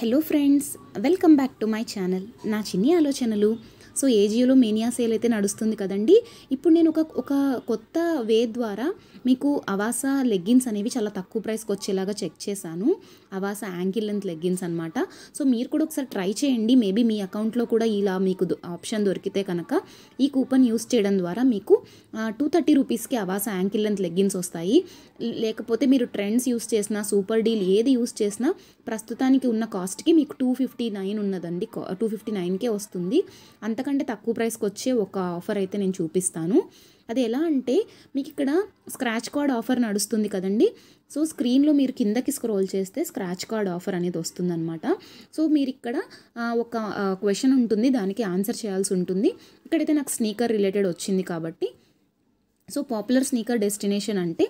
hello friends welcome back to my channel నా చిన్ని ఆలోచనలు సో ఏజియోలో మేనియా సేల్ అయితే నడుస్తుంది కదండి ఇప్పుడు నేను ఒక ఒక కొత్త వే ద్వారా మీకు అవాస లెగ్గిన్స్ అనేవి చాలా తక్కువ ప్రైస్కి వచ్చేలాగా చెక్ చేశాను అవాస యాంకిల్ లెంత్ లెగ్గిన్స్ అనమాట సో మీరు కూడా ఒకసారి ట్రై చేయండి మేబీ మీ అకౌంట్లో కూడా ఇలా మీకు ఆప్షన్ దొరికితే కనుక ఈ కూపన్ యూస్ చేయడం ద్వారా మీకు టూ థర్టీ రూపీస్కి అవాస యాంకిల్ లెంత్ లెగ్గిన్స్ వస్తాయి లేకపోతే మీరు ట్రెండ్స్ యూస్ చేసినా సూపర్ డీల్ ఏది యూస్ చేసినా ప్రస్తుతానికి ఉన్న కాస్ట్కి మీకు టూ ఫిఫ్టీ నైన్ ఉన్నదండి టూ ఫిఫ్టీ నైన్కే వస్తుంది అంతక అంతకంటే తక్కువ ప్రైస్కి వచ్చే ఒక ఆఫర్ అయితే నేను చూపిస్తాను అది ఎలా అంటే మీకు ఇక్కడ స్క్రాచ్ కార్డ్ ఆఫర్ నడుస్తుంది కదండి సో స్క్రీన్లో మీరు కిందకి స్క్రోల్ చేస్తే స్క్రాచ్ కార్డ్ ఆఫర్ అనేది వస్తుందన్నమాట సో మీరు ఇక్కడ ఒక క్వశ్చన్ ఉంటుంది దానికి ఆన్సర్ చేయాల్సి ఉంటుంది ఇక్కడైతే నాకు స్నీకర్ రిలేటెడ్ వచ్చింది కాబట్టి సో పాపులర్ స్నీకర్ డెస్టినేషన్ అంటే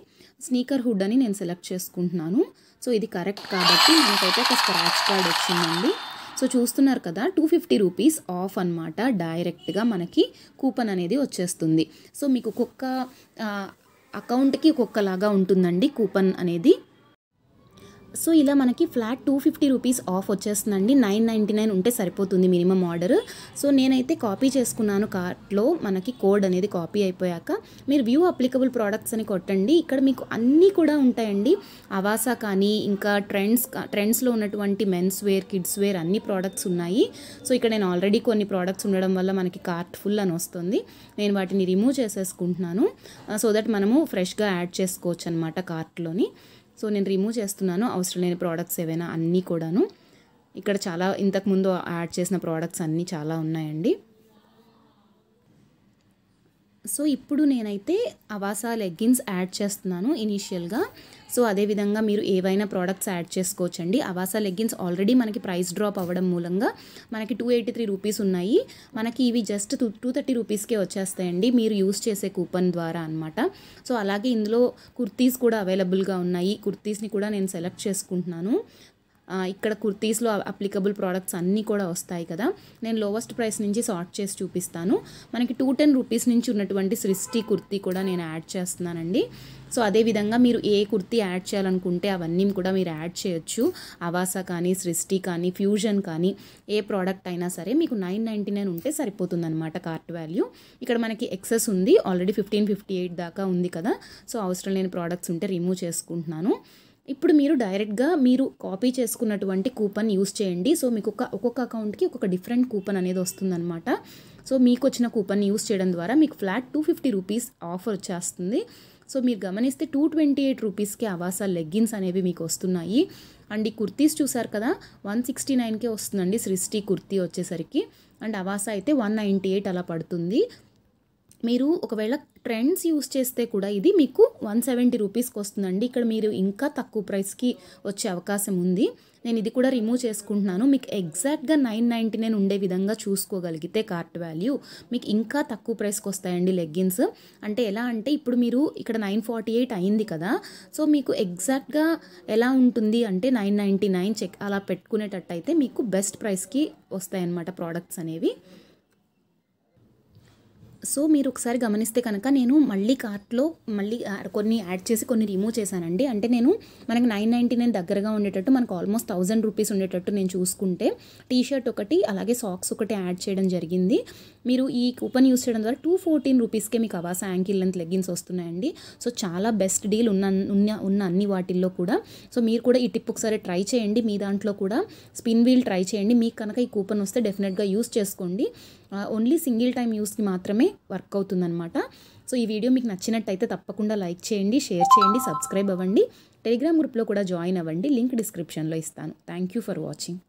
స్నీకర్ హుడ్ అని నేను సెలెక్ట్ చేసుకుంటున్నాను సో ఇది కరెక్ట్ కాబట్టి మనకైతే ఒక స్క్రాచ్ కార్డ్ వచ్చిందండి సో చూస్తున్నారు కదా టూ ఫిఫ్టీ రూపీస్ ఆఫ్ అనమాట డైరెక్ట్గా మనకి కూపన్ అనేది వచ్చేస్తుంది సో మీకు ఒక్కొక్క అకౌంట్కి ఒక్కొక్కలాగా ఉంటుందండి కూపన్ అనేది సో ఇలా మనకి flat two fifty rupees off వచ్చేస్తుందండి నైన్ నైంటీ నైన్ ఉంటే సరిపోతుంది మినిమం ఆర్డర్ సో నేనైతే కాపీ చేసుకున్నాను కార్ట్లో మనకి కోడ్ అనేది కాపీ అయిపోయాక మీరు వ్యూ అప్లికబుల్ ప్రోడక్ట్స్ అని కొట్టండి ఇక్కడ మీకు అన్నీ కూడా ఉంటాయండి అవాసా కానీ ఇంకా ట్రెండ్స్ ట్రెండ్స్లో ఉన్నటువంటి మెన్స్ వేర్ కిడ్స్ వేర్ అన్ని ప్రోడక్ట్స్ ఉన్నాయి సో ఇక్కడ నేను ఆల్రెడీ కొన్ని ప్రోడక్ట్స్ ఉండడం వల్ల మనకి కార్ట్ ఫుల్ అని వస్తుంది నేను వాటిని రిమూవ్ చేసేసుకుంటున్నాను సో దట్ మనము ఫ్రెష్గా యాడ్ చేసుకోవచ్చు అనమాట కార్ట్లోని సో నేను రిమూవ్ చేస్తున్నాను అవసరం లేని ప్రోడక్ట్స్ ఏవైనా అన్నీ కూడాను ఇక్కడ చాలా ఇంతకుముందు యాడ్ చేసిన ప్రోడక్ట్స్ అన్నీ చాలా ఉన్నాయండి సో ఇప్పుడు నేనైతే అవాసా లెగ్గిన్స్ యాడ్ చేస్తున్నాను ఇనీషియల్గా సో అదేవిధంగా మీరు ఏవైనా ప్రోడక్ట్స్ యాడ్ చేసుకోవచ్చండి అవాసా లెగ్గిన్స్ ఆల్రెడీ మనకి ప్రైస్ డ్రాప్ అవ్వడం మూలంగా మనకి టూ ఎయిటీ త్రీ రూపీస్ ఉన్నాయి మనకి ఇవి జస్ట్ టూ టూ థర్టీ రూపీస్కే వచ్చేస్తాయండి మీరు యూస్ చేసే కూపన్ ద్వారా అనమాట సో అలాగే ఇందులో కుర్తీస్ కూడా అవైలబుల్గా ఉన్నాయి కుర్తీస్ని కూడా నేను సెలెక్ట్ చేసుకుంటున్నాను ఇక్కడ కుర్తీస్లో అప్లికబుల్ ప్రోడక్ట్స్ అన్నీ కూడా వస్తాయి కదా నేను లోవెస్ట్ ప్రైస్ నుంచి సార్ట్ చేసి చూపిస్తాను మనకి టూ టెన్ రూపీస్ నుంచి ఉన్నటువంటి సృష్టి కుర్తీ కూడా నేను యాడ్ చేస్తున్నానండి సో అదేవిధంగా మీరు ఏ కుర్తీ యాడ్ చేయాలనుకుంటే అవన్నీ కూడా మీరు యాడ్ చేయొచ్చు ఆవాస కానీ సృష్టి కానీ ఫ్యూజన్ కానీ ఏ ప్రోడక్ట్ అయినా సరే మీకు నైన్ నైంటీ నైన్ ఉంటే సరిపోతుందన్నమాట కార్ట్ వాల్యూ ఇక్కడ మనకి ఎక్సెస్ ఉంది ఆల్రెడీ ఫిఫ్టీన్ ఫిఫ్టీ ఎయిట్ దాకా ఉంది కదా సో అవసరం లేని ప్రోడక్ట్స్ ఉంటే రిమూవ్ చేసుకుంటున్నాను ఇప్పుడు మీరు డైరెక్ట్గా మీరు కాపీ చేసుకున్నటువంటి కూపన్ యూస్ చేయండి సో మీకు ఒక ఒక్కొక్క అకౌంట్కి ఒక్కొక్క డిఫరెంట్ కూపన్ అనేది వస్తుందన్నమాట సో మీకు వచ్చిన కూపన్ యూస్ చేయడం ద్వారా మీకు flat two fifty rupees offer వచ్చేస్తుంది సో మీరు గమనిస్తే టూ ట్వంటీ ఎయిట్ రూపీస్కి అవాసా లెగ్గిన్స్ అనేవి మీకు వస్తున్నాయి అండ్ ఈ కుర్తీస్ చూసారు కదా వన్ సిక్స్టీ నైన్కే వస్తుందండి సృష్టి కుర్తీ వచ్చేసరికి అండ్ అవాసా అయితే వన్ నైంటీ ఎయిట్ అలా పడుతుంది మీరు ఒకవేళ ట్రెండ్స్ యూస్ చేస్తే కూడా ఇది మీకు వన్ సెవెంటీ రూపీస్కి వస్తుందండి ఇక్కడ మీరు ఇంకా తక్కువ ప్రైస్కి వచ్చే అవకాశం ఉంది నేను ఇది కూడా రిమూవ్ చేసుకుంటున్నాను మీకు ఎగ్జాక్ట్గా నైన్ నైంటీ నైన్ ఉండే విధంగా చూసుకోగలిగితే కార్ట్ వాల్యూ మీకు ఇంకా తక్కువ ప్రైస్కి వస్తాయండి లెగ్గిన్స్ అంటే ఎలా అంటే ఇప్పుడు మీరు ఇక్కడ నైన్ ఫార్టీ ఎయిట్ అయింది కదా సో మీకు ఎగ్జాక్ట్గా ఎలా ఉంటుంది అంటే నైన్ నైంటీ నైన్ చెక్ అలా పెట్టుకునేటట్టయితే మీకు బెస్ట్ ప్రైస్కి వస్తాయన్నమాట ప్రోడక్ట్స్ అనేవి సో మీరు ఒకసారి గమనిస్తే కనుక నేను మళ్ళీ కార్ట్లో మళ్ళీ కొన్ని యాడ్ చేసి కొన్ని రిమూవ్ చేశానండి అంటే నేను మనకి నైన్ నైంటీ నైన్ దగ్గరగా ఉండేటట్టు మనకు ఆల్మోస్ట్ థౌజండ్ రూపీస్ ఉండేటట్టు నేను చూసుకుంటే టీషర్ట్ ఒకటి అలాగే సాక్స్ ఒకటి యాడ్ చేయడం జరిగింది మీరు ఈ కూపన్ యూస్ చేయడం ద్వారా టూ ఫోర్టీన్ రూపీస్కే మీకు అవాస యాంకిల్ లెంత్ లెగ్గిన్స్ వస్తున్నాయండి సో చాలా బెస్ట్ డీల్ ఉన్న ఉన్న ఉన్న అన్ని వాటిల్లో కూడా సో మీరు కూడా ఈ టిప్ ఒకసారి ట్రై చేయండి మీ దాంట్లో కూడా స్పిన్ వీల్ ట్రై చేయండి మీకు కనుక ఈ కూపన్ వస్తే డెఫినెట్గా యూస్ చేసుకోండి ఓన్లీ సింగిల్ టైం యూస్కి మాత్రమే వర్క్ అవుతుందన్నమాట సో ఈ వీడియో మీకు నచ్చినట్టయితే తప్పకుండా లైక్ చేయండి షేర్ చేయండి సబ్స్క్రైబ్ అవ్వండి టెలిగ్రామ్ గ్రూప్లో కూడా జాయిన్ అవ్వండి లింక్ డిస్క్రిప్షన్లో ఇస్తాను థ్యాంక్ యూ ఫర్ వాచింగ్